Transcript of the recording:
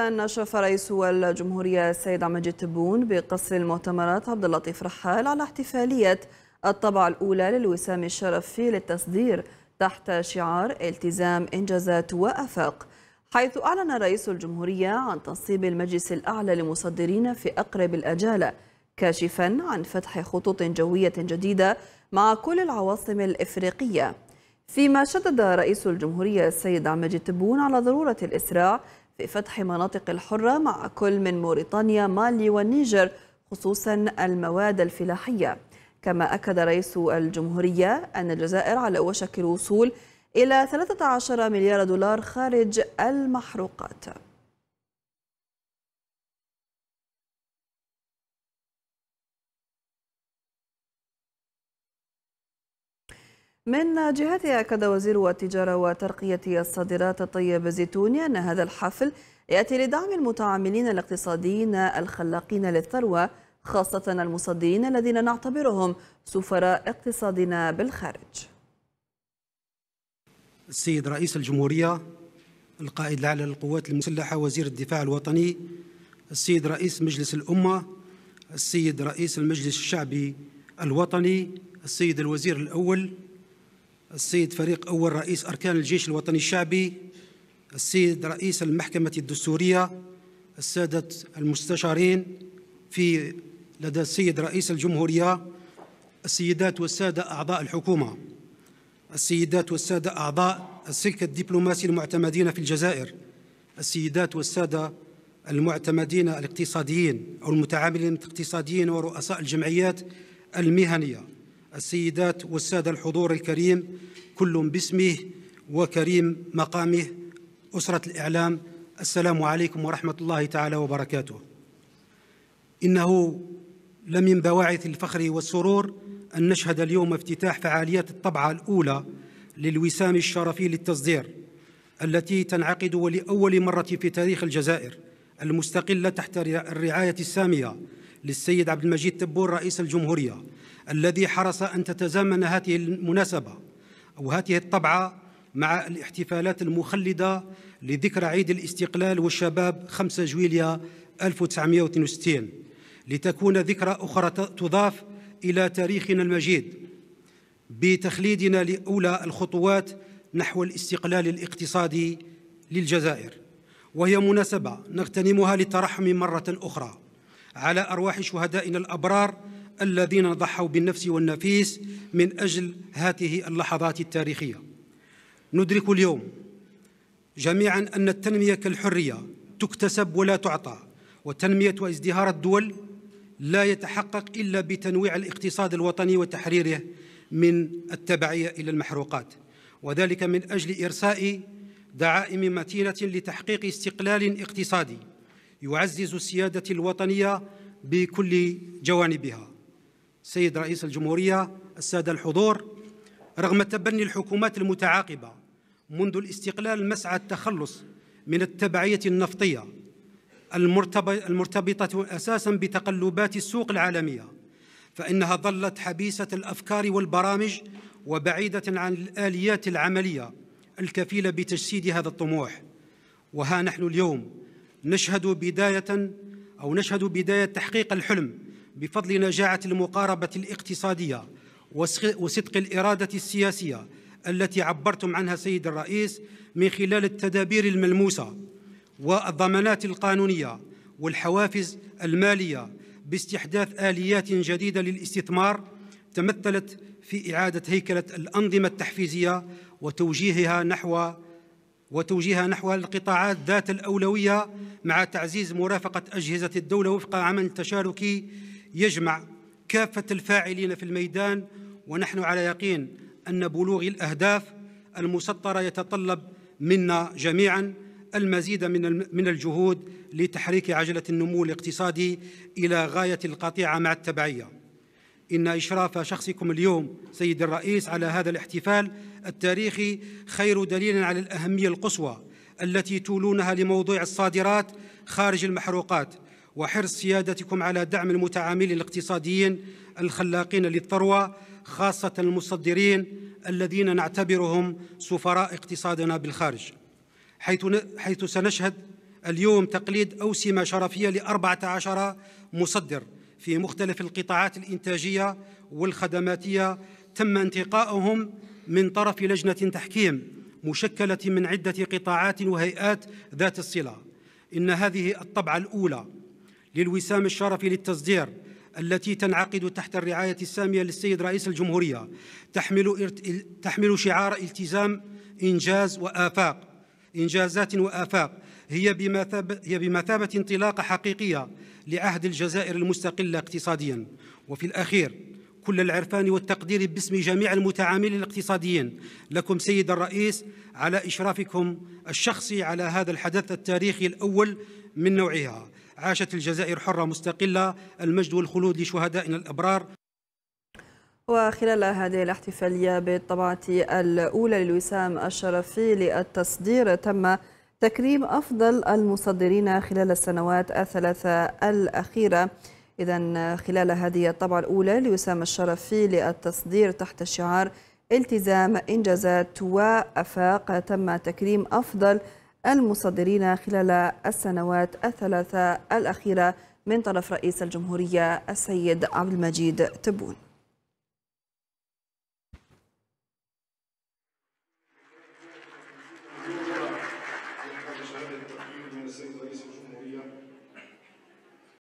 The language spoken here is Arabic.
نشف رئيس الجمهورية السيد عماد تبون بقصر المؤتمرات عبد اللطيف رحال على احتفالية الطبعة الأولى للوسام الشرفي للتصدير تحت شعار التزام إنجازات وأفاق حيث أعلن رئيس الجمهورية عن تنصيب المجلس الأعلى لمصدرين في أقرب الأجالة كاشفا عن فتح خطوط جوية جديدة مع كل العواصم الإفريقية فيما شدد رئيس الجمهورية السيد عماد تبون على ضرورة الإسراع في فتح مناطق الحرة مع كل من موريتانيا مالي والنيجر خصوصا المواد الفلاحية كما أكد رئيس الجمهورية أن الجزائر على وشك الوصول إلى 13 مليار دولار خارج المحروقات من جهته أكد وزير التجارة وترقية الصادرات الطيب الزيتوني أن هذا الحفل يأتي لدعم المتعاملين الاقتصاديين الخلاقين للثروة خاصة المصدرين الذين نعتبرهم سفراء اقتصادنا بالخارج السيد رئيس الجمهورية القائد الأعلى للقوات المسلحة وزير الدفاع الوطني السيد رئيس مجلس الأمة السيد رئيس المجلس الشعبي الوطني السيد الوزير الأول السيد فريق أول رئيس أركان الجيش الوطني الشعبي السيد رئيس المحكمة الدستورية السادة المستشارين في لدى السيد رئيس الجمهورية السيدات والسادة أعضاء الحكومة السيدات والسادة أعضاء السلك الدبلوماسي المعتمدين في الجزائر السيدات والسادة المعتمدين الاقتصاديين أو المتعاملين الاقتصاديين ورؤساء الجمعيات المهنية السيدات والسادة الحضور الكريم كل باسمه وكريم مقامه أسرة الإعلام السلام عليكم ورحمة الله تعالى وبركاته إنه لمن بواعث الفخر والسرور أن نشهد اليوم افتتاح فعاليات الطبعة الأولى للوسام الشرفي للتصدير التي تنعقد ولأول مرة في تاريخ الجزائر المستقلة تحت الرعاية السامية للسيد عبد المجيد تبور رئيس الجمهورية الذي حرص أن تتزامن هذه المناسبة أو هذه الطبعة مع الاحتفالات المخلدة لذكرى عيد الاستقلال والشباب 5 جويليا 1962 لتكون ذكرى أخرى تضاف إلى تاريخنا المجيد بتخليدنا لأولى الخطوات نحو الاستقلال الاقتصادي للجزائر وهي مناسبة نغتنمها للترحم مرة أخرى على أرواح شهدائنا الأبرار الذين ضحوا بالنفس والنفيس من أجل هذه اللحظات التاريخية ندرك اليوم جميعا أن التنمية كالحرية تكتسب ولا تعطى وتنمية وازدهار الدول لا يتحقق إلا بتنويع الاقتصاد الوطني وتحريره من التبعية إلى المحروقات وذلك من أجل إرساء دعائم متينة لتحقيق استقلال اقتصادي يعزز السيادة الوطنية بكل جوانبها سيد رئيس الجمهورية السادة الحضور رغم تبني الحكومات المتعاقبة منذ الاستقلال مسعى التخلص من التبعية النفطية المرتبطة أساسا بتقلبات السوق العالمية فإنها ظلت حبيسة الأفكار والبرامج وبعيدة عن الآليات العملية الكفيلة بتجسيد هذا الطموح وها نحن اليوم نشهد بداية أو نشهد بداية تحقيق الحلم بفضل نجاعة المقاربة الاقتصادية وصدق الإرادة السياسية التي عبرتم عنها سيد الرئيس من خلال التدابير الملموسة والضمانات القانونية والحوافز المالية باستحداث آليات جديدة للاستثمار تمثلت في إعادة هيكلة الأنظمة التحفيزية وتوجيهها نحو وتوجيهها نحو القطاعات ذات الأولوية مع تعزيز مرافقة أجهزة الدولة وفق عمل تشاركي يجمع كافة الفاعلين في الميدان ونحن على يقين أن بلوغ الأهداف المسطرة يتطلب منا جميعاً المزيد من من الجهود لتحريك عجلة النمو الاقتصادي إلى غاية القطيعة مع التبعية إن إشراف شخصكم اليوم سيد الرئيس على هذا الاحتفال التاريخي خير دليل على الأهمية القصوى التي تولونها لموضوع الصادرات خارج المحروقات وحرص سيادتكم على دعم المتعاملين الاقتصاديين الخلاقين للثروة خاصة المصدرين الذين نعتبرهم سفراء اقتصادنا بالخارج حيث, حيث سنشهد اليوم تقليد أوسمة شرفية لأربعة عشر مصدر في مختلف القطاعات الإنتاجية والخدماتية تم انتقاؤهم من طرف لجنة تحكيم مشكلة من عدة قطاعات وهيئات ذات الصلة إن هذه الطبعة الأولى للوسام الشرفي للتصدير التي تنعقد تحت الرعاية السامية للسيد رئيس الجمهورية تحمل, تحمل شعار التزام إنجاز وآفاق إنجازات وآفاق هي بمثابة, هي بمثابة انطلاقة حقيقية لعهد الجزائر المستقلة اقتصاديا وفي الأخير كل العرفان والتقدير باسم جميع المتعاملين الاقتصاديين لكم سيد الرئيس على إشرافكم الشخصي على هذا الحدث التاريخي الأول من نوعها عاشت الجزائر حرة مستقلة المجد والخلود لشهدائنا الأبرار وخلال هذه الاحتفالية بالطبعة الأولى للوسام الشرفي للتصدير تم تكريم أفضل المصدرين خلال السنوات الثلاثة الأخيرة إذا خلال هذه الطبعة الأولى لوسام الشرفي للتصدير تحت شعار التزام إنجازات وأفاق تم تكريم أفضل المصدرين خلال السنوات الثلاثة الأخيرة من طرف رئيس الجمهورية السيد عبد المجيد تبون